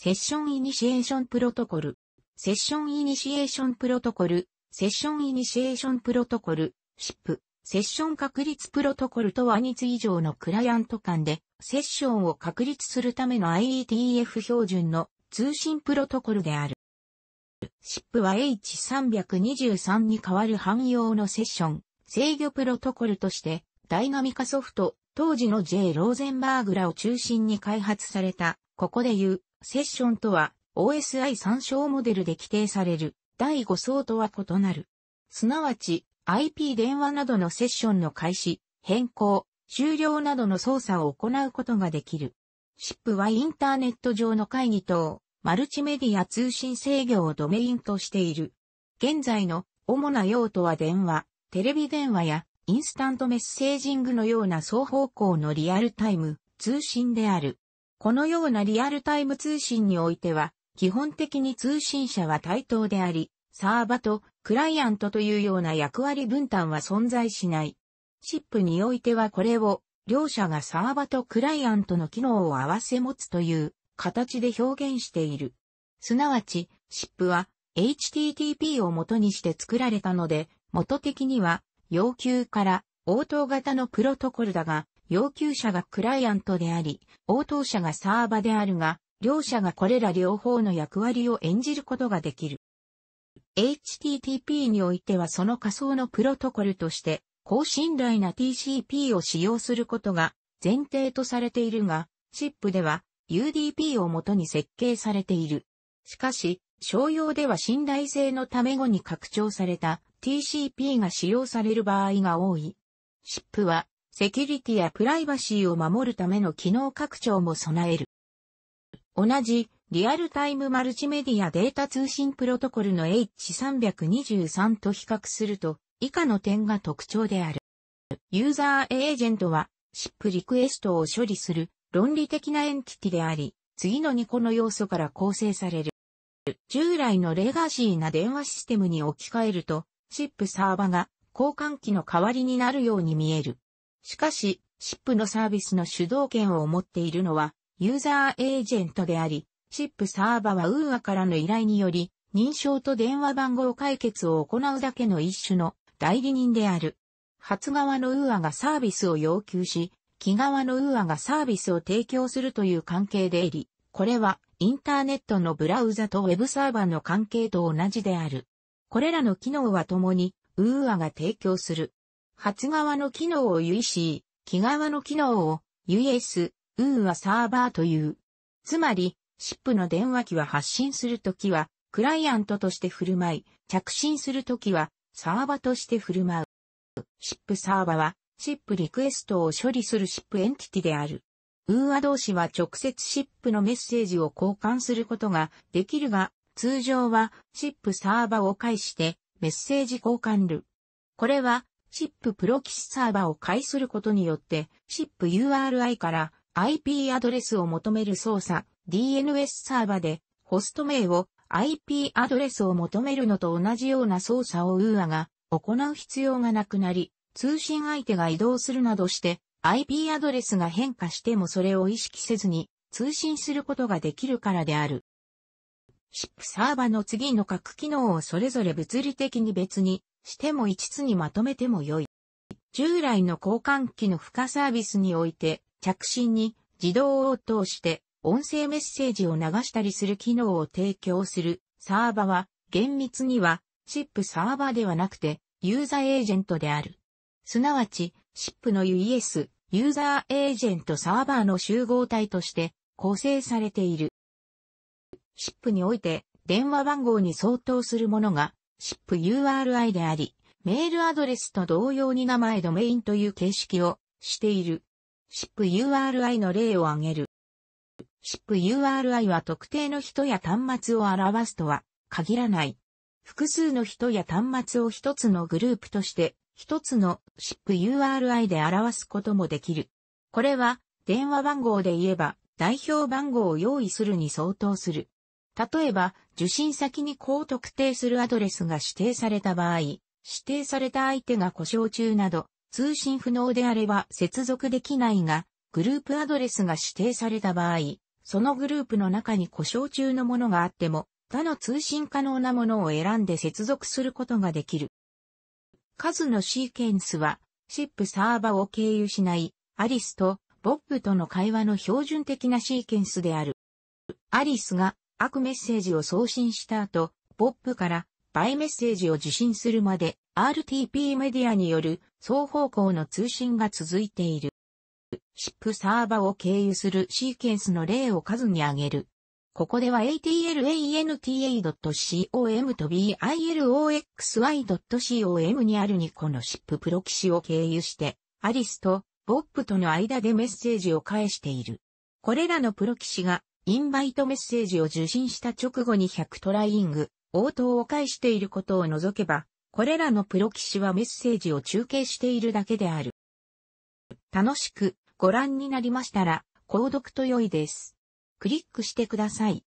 セッションイニシエーションプロトコル、セッションイニシエーションプロトコル、セッションイニシエーションプロトコル、SIP、セッション確立プロトコルとは2つ以上のクライアント間で、セッションを確立するための IETF 標準の通信プロトコルである。SIP は H323 に代わる汎用のセッション、制御プロトコルとして、ダイナミカソフト、当時の J. ローゼンバーグらを中心に開発された、ここで言う、セッションとは OSI 参照モデルで規定される第5層とは異なる。すなわち IP 電話などのセッションの開始、変更、終了などの操作を行うことができる。SIP はインターネット上の会議等、マルチメディア通信制御をドメインとしている。現在の主な用途は電話、テレビ電話やインスタントメッセージングのような双方向のリアルタイム通信である。このようなリアルタイム通信においては、基本的に通信者は対等であり、サーバとクライアントというような役割分担は存在しない。シップにおいてはこれを、両者がサーバとクライアントの機能を合わせ持つという形で表現している。すなわち、シップは HTTP を元にして作られたので、元的には要求から応答型のプロトコルだが、要求者がクライアントであり、応答者がサーバであるが、両者がこれら両方の役割を演じることができる。HTTP においてはその仮想のプロトコルとして、高信頼な TCP を使用することが前提とされているが、SIP では UDP をもとに設計されている。しかし、商用では信頼性のため後に拡張された TCP が使用される場合が多い。SIP はセキュリティやプライバシーを守るための機能拡張も備える。同じ、リアルタイムマルチメディアデータ通信プロトコルの H323 と比較すると、以下の点が特徴である。ユーザーエージェントは、SIP リクエストを処理する論理的なエンティティであり、次の2個の要素から構成される。従来のレガシーな電話システムに置き換えると、SIP サーバが交換機の代わりになるように見える。しかし、シップのサービスの主導権を持っているのは、ユーザーエージェントであり、シップサーバは UA からの依頼により、認証と電話番号解決を行うだけの一種の代理人である。初側の UA がサービスを要求し、木側の UA がサービスを提供するという関係であり、これはインターネットのブラウザとウェブサーバーの関係と同じである。これらの機能は共にに UA が提供する発側の機能を UEC、木側の機能を US、運はサーバーという。つまり、SIP の電話機は発信するときは、クライアントとして振る舞い、着信するときは、サーバとして振る舞う。SIP サーバは、SIP リクエストを処理する SIP エンティティである。運話同士は直接 SIP のメッセージを交換することができるが、通常は SIP サーバを介してメッセージ交換る。これは SIP プロキシサーバを介することによって、SIP URI から IP アドレスを求める操作、DNS サーバで、ホスト名を IP アドレスを求めるのと同じような操作を UA が行う必要がなくなり、通信相手が移動するなどして、IP アドレスが変化してもそれを意識せずに通信することができるからである。SIP サーバの次の各機能をそれぞれ物理的に別にしても一つにまとめても良い。従来の交換機の付加サービスにおいて、着信に自動応答して音声メッセージを流したりする機能を提供するサーバは厳密にはシップサーバではなくてユーザーエージェントである。すなわちシップの UES ユーザーエージェントサーバーの集合体として構成されている。シップにおいて電話番号に相当するものがシップ URI であり、メールアドレスと同様に名前ドメインという形式をしている。シップ URI の例を挙げる。シップ URI は特定の人や端末を表すとは限らない。複数の人や端末を一つのグループとして一つのシップ URI で表すこともできる。これは電話番号で言えば代表番号を用意するに相当する。例えば、受信先にこう特定するアドレスが指定された場合、指定された相手が故障中など、通信不能であれば接続できないが、グループアドレスが指定された場合、そのグループの中に故障中のものがあっても、他の通信可能なものを選んで接続することができる。数のシーケンスは、シップサーバを経由しない、アリスとボップとの会話の標準的なシーケンスである。アリスが悪メッセージを送信した後、ポップからバイメッセージを受信するまで RTP メディアによる双方向の通信が続いている。SIP サーバを経由するシーケンスの例を数に挙げる。ここでは atlanta.com と biloxy.com にある2個の SIP プロキシを経由して、アリスとボップとの間でメッセージを返している。これらのプロキシがインバイトメッセージを受信した直後に100トライイング、応答を介していることを除けば、これらのプロ棋士はメッセージを中継しているだけである。楽しくご覧になりましたら、購読と良いです。クリックしてください。